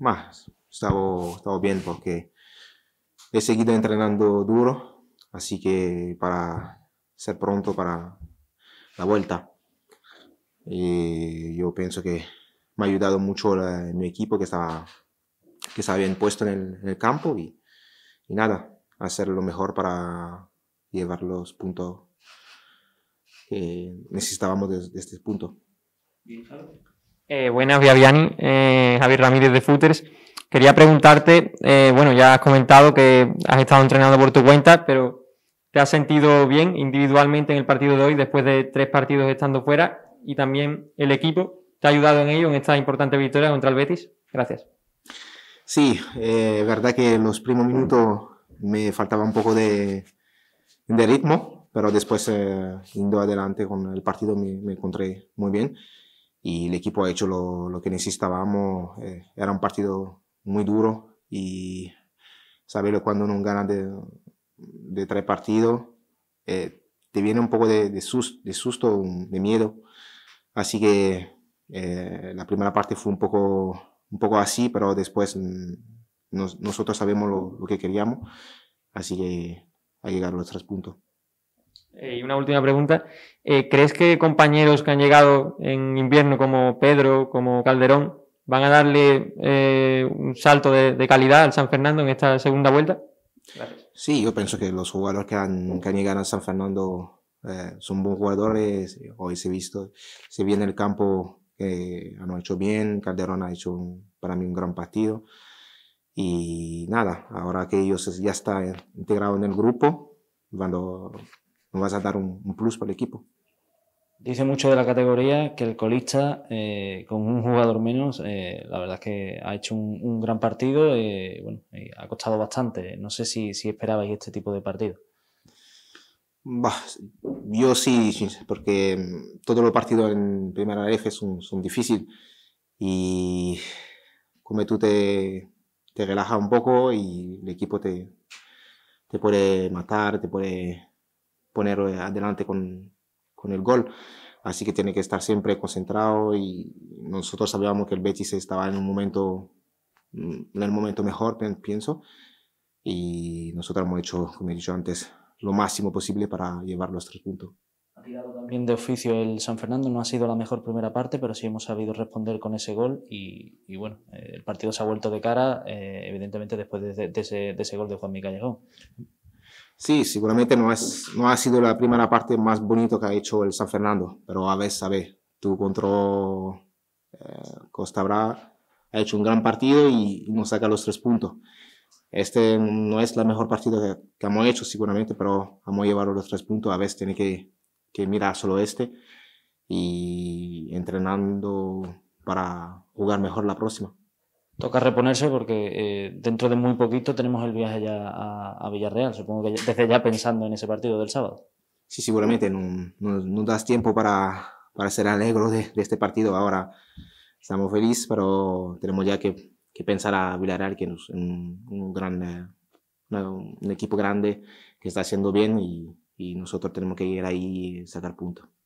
más, estaba, estaba bien porque he seguido entrenando duro, así que para ser pronto para la vuelta. Y eh, yo pienso que me ha ayudado mucho mi equipo que estaba, que bien puesto en el, campo y, nada, hacer lo mejor para llevar los puntos que necesitábamos desde de este punto. Bien, eh, buenas, Viaviani. Eh, Javier Ramírez de Footers. Quería preguntarte, eh, bueno, ya has comentado que has estado entrenando por tu cuenta, pero ¿te has sentido bien individualmente en el partido de hoy después de tres partidos estando fuera? Y también el equipo, ¿te ha ayudado en ello en esta importante victoria contra el Betis? Gracias. Sí, es verdad que en los primeros minutos me faltaba un poco de, ritmo, pero después, indo adelante con el partido, me encontré muy bien y el equipo ha hecho lo, que necesitábamos. Eh, era un partido muy duro y saberlo cuando no gana de, tres partidos, eh, te viene un poco de, susto, de, miedo. Así que eh, la primera parte fue un poco, así, pero después mm, nosotros sabemos lo, que queríamos. Así que a llegar los tres puntos. Eh, y una última pregunta. Eh, ¿Crees que compañeros que han llegado en invierno como Pedro, como Calderón, van a darle eh, un salto de, calidad al San Fernando en esta segunda vuelta? Sí, yo pienso que los jugadores que han, llegado al San Fernando son buenos jugadores. Hoy se visto, se viene el campo han hecho bien. Calderón ha hecho para mí un gran partido. Y nada, ahora que ellos ya están integrados en el grupo, cuando vas a dar un, plus para el equipo. Dice mucho de la categoría que el colista, eh, con un jugador menos, eh, la verdad es que ha hecho un, gran partido. Eh, y bueno, ha costado bastante. No sé si, si esperabais este tipo de partido. yo sí, porque mm, todos los partidos en primera F son, son difíciles. Y como tú te, te relajas un poco y el equipo te, te puede matar, te puede poner eh, adelante con, con el gol. Así que tiene que estar siempre concentrado y nosotros sabíamos que el Betis estaba en un momento, mm, en el momento mejor, pienso, y nosotros hemos hecho, como he dicho antes, lo máximo posible para llevarlo los tres puntos. Ha tirado también de oficio el San Fernando, no ha sido la mejor primera parte, pero sí hemos sabido responder con ese gol y, y bueno, eh, el partido se ha vuelto de cara, eh, evidentemente después de, ese, de ese gol de Juan Miguel Callejón. Sí, seguramente no, no ha sido la primera parte más bonita que ha hecho el San Fernando, pero a veces, a ver, tú contra eh, Costa Brava ha hecho un gran partido y, nos saca los tres puntos. Este no es la mejor partido que, hemos hecho seguramente, pero hemos llevado los tres puntos. A veces tiene que, que mirar solo este y entrenando para jugar mejor la próxima toca reponerse porque eh, dentro de muy poquito tenemos el viaje ya a, Villarreal, supongo que desde ya pensando en ese partido del sábado. Sí, seguramente no, no, das tiempo para, para ser alegro de, este partido ahora. Estamos felices, pero tenemos ya que, que pensar a Villarreal, que es un, un gran, eh, un equipo grande que está haciendo bien y, y nosotros tenemos que ir ahí y sacar puntos.